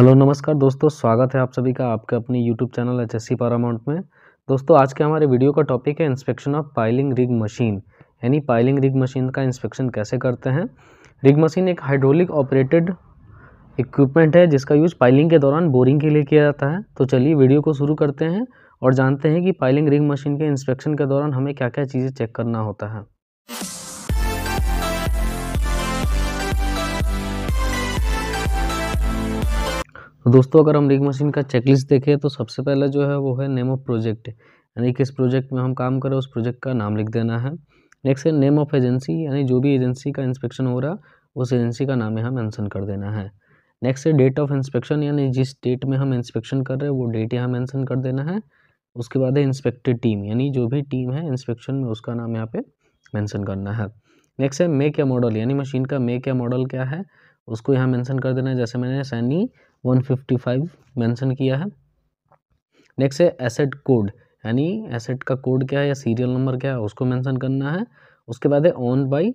hello नमस्कार दोस्तों स्वागत है आप सभी का आपके अपने YouTube channel H S C Paramount में दोस्तों आज के हमारे वीडियो का टॉपिक है inspection of piling rig machine यानी पाइलिंग रिग मशीन का इंस्पेक्शन कैसे करते हैं रिग मशीन एक हाइड्रोलिक ऑपरेटेड इक्विपमेंट है जिसका यूज़ पाइलिंग के दौरान बोरिंग के लिए किया जाता है तो चलिए वीडियो को शुरू करते हैं और जानते हैं कि पाइलिंग रिग मशीन के इंस्पेक्शन के दौरान हमें क्या क्या चीज़ें चेक करना होता है तो दोस्तों अगर हम रिग मशीन का चेकलिस्ट देखें तो सबसे पहले जो है वो है नेम ऑफ प्रोजेक्ट यानी किस प्रोजेक्ट में हम काम करें उस प्रोजेक्ट का नाम लिख देना है नेक्स्ट है नेम ऑफ एजेंसी यानी जो भी एजेंसी का इंस्पेक्शन हो रहा उस एजेंसी का नाम यहाँ मैंसन कर देना है नेक्स्ट है डेट ऑफ इंस्पेक्शन यानी जिस डेट में हम इंस्पेक्शन कर रहे हैं वो डेट यहाँ मैंसन कर देना है उसके बाद है इंस्पेक्टेड टीम यानी जो भी टीम है इंस्पेक्शन में उसका नाम यहाँ पे मेंशन करना है नेक्स्ट है मेक या मॉडल यानी मशीन का मेक या मॉडल क्या है उसको यहाँ मेंशन कर देना है जैसे मैंने सैनी 155 मेंशन किया है नेक्स्ट है एसेट कोड यानी एसेट का कोड क्या है या सीरियल नंबर क्या है उसको मेंशन करना है उसके बाद है ऑन बाई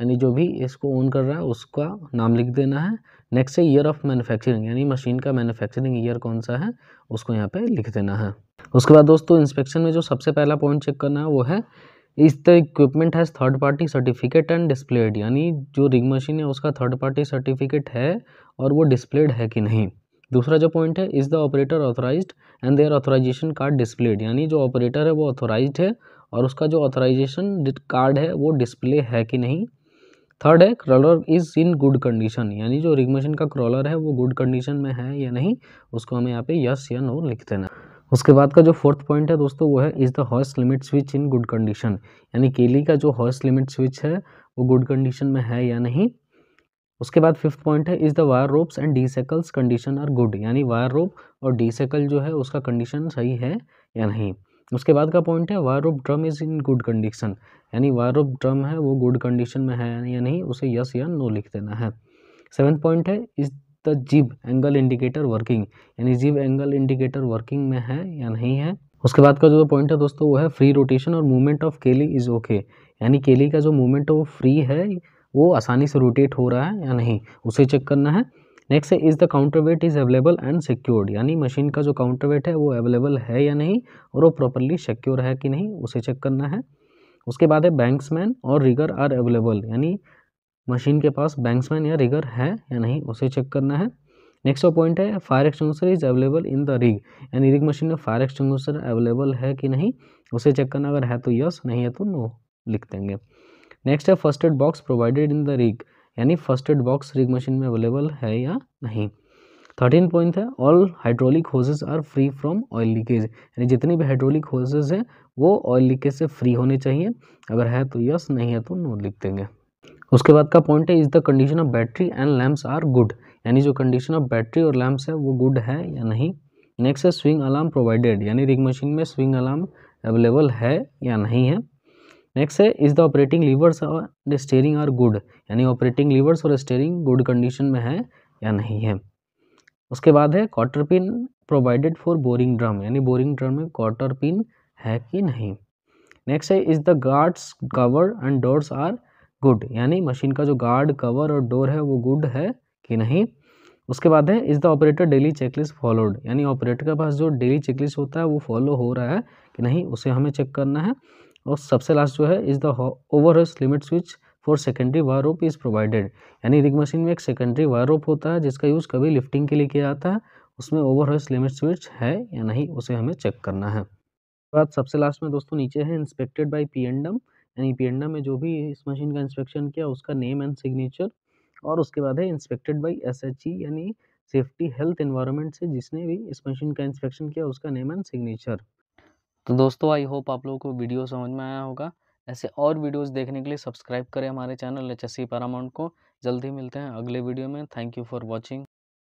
यानी जो भी इसको ओन कर रहा है उसका नाम लिख देना है नेक्स्ट है ईयर ऑफ मैन्युफैक्चरिंग यानी मशीन का मैन्युफैक्चरिंग ईयर कौन सा है उसको यहाँ पे लिख देना है उसके बाद दोस्तों इंस्पेक्शन में जो सबसे पहला पॉइंट चेक करना है वो है is the equipment has third party certificate and displayed यानी जो रिंग मशीन है उसका थर्ड पार्टी सर्टिफिकेट है और वो डिस्प्लेड है कि नहीं दूसरा जो पॉइंट है is the operator authorize and their authorization card displayed यानी जो ऑपरेटर है वो ऑथोराइज है और उसका जो ऑथोराइजेशन कार्ड है वो डिस्प्ले है कि नहीं थर्ड है crawler is in good condition यानी जो रिंग मशीन का क्रॉलर है वो गुड कंडीशन में है या नहीं उसको हमें यहाँ पे यस या नो लिख देना उसके बाद का जो फोर्थ पॉइंट है दोस्तों वो है is the horse limit switch in good condition यानी केली का जो हॉर्स लिमिट स्विच है वो गुड कंडीशन में है या नहीं उसके बाद फिफ्थ पॉइंट है is the wire ropes and D shackles condition are good यानी वायर रोप और डी सेकल जो है उसका कंडीशन सही है या नहीं उसके बाद का पॉइंट है wire rope drum is in good condition यानी वायर रोप ड्रम है वो गुड कंडीशन में है या नहीं उसे यस या नो लिख देना है सेवन पॉइंट है is the jib angle indicator working यानी जीव एंगल इंडिकेटर वर्किंग में है या नहीं है उसके बाद का जो पॉइंट है दोस्तों वो है फ्री रोटेशन और movement of kelly is okay यानी केली का जो मूवमेंट है वो फ्री है वो आसानी से रोटेट हो रहा है या नहीं उसे चेक करना है नेक्स्ट है is the counter weight is available and secured यानी मशीन का जो काउंटर वेट है वो अवेलेबल है या नहीं और वो प्रॉपरली सिक्योर है कि नहीं उसे चेक करना है उसके बाद है बैंक्समैन और रिगर आर अवेलेबल यानी मशीन के पास बैंक्समैन या रिगर है या नहीं उसे चेक करना है नेक्स्ट पॉइंट है fire extinguisher is available in the rig यानी रिग मशीन में फायर एक्सटिंग्विशर अवेलेबल है कि नहीं उसे चेक करना अगर है तो यस नहीं है तो नो लिख देंगे नेक्स्ट है first aid box provided in the rig यानी first aid box rig machine में अवेलेबल है या नहीं थर्टीन पॉइंट है all hydraulic hoses are free from oil leakage यानी जितनी भी हाइड्रोलिक होजेज हैं वो ऑयल लीकेज से फ्री होने चाहिए अगर है तो यस नहीं है तो नो लिख देंगे उसके बाद का पॉइंट है is the condition of battery and lamps are good यानी जो कंडीशन ऑफ बैटरी और लैम्प्स है वो गुड है या नहीं नेक्स्ट है स्विंग अलार्म प्रोवाइडेड यानी रिंग मशीन में स्विंग अलार्म अवेलेबल है या नहीं है नेक्स्ट है इज़ द ऑपरेटिंग लीवर्स और स्टेयरिंग आर गुड यानी ऑपरेटिंग लीवर्स और स्टेयरिंग गुड कंडीशन में है या नहीं है उसके बाद है quarter pin provided for boring drum यानी बोरिंग ड्रम में क्वार्टर पिन है कि नहीं नेक्स्ट है is the guards cover and doors are good यानी मशीन का जो गार्ड कवर और डोर है वो गुड है कि नहीं उसके बाद है is the operator daily checklist followed यानी ऑपरेटर के पास जो डेली चेकलिस्ट होता है वो फॉलो हो रहा है कि नहीं उसे हमें चेक करना है और सबसे लास्ट जो है is the over limit switch for secondary wire rope is provided यानी रिग मशीन में एक सेकेंडरी वायर रोप होता है जिसका यूज़ कभी लिफ्टिंग के लिए किया जाता है उसमें ओवर लिमिट स्विच है या नहीं उसे हमें चेक करना है बात सबसे लास्ट में दोस्तों नीचे है इंस्पेक्टेड बाई पी एंडम यानी एनीपेंडा में जो भी इस मशीन का इंस्पेक्शन किया उसका नेम एंड सिग्नेचर और उसके बाद है इंस्पेक्टेड बाई एस यानी सेफ्टी हेल्थ इन्वायरमेंट से जिसने भी इस मशीन का इंस्पेक्शन किया उसका नेम एंड सिग्नेचर तो दोस्तों आई होप आप लोगों को वीडियो समझ में आया होगा ऐसे और वीडियोस देखने के लिए सब्सक्राइब करें हमारे चैनल एच एस सी को जल्दी मिलते हैं अगले वीडियो में थैंक यू फॉर वॉचिंग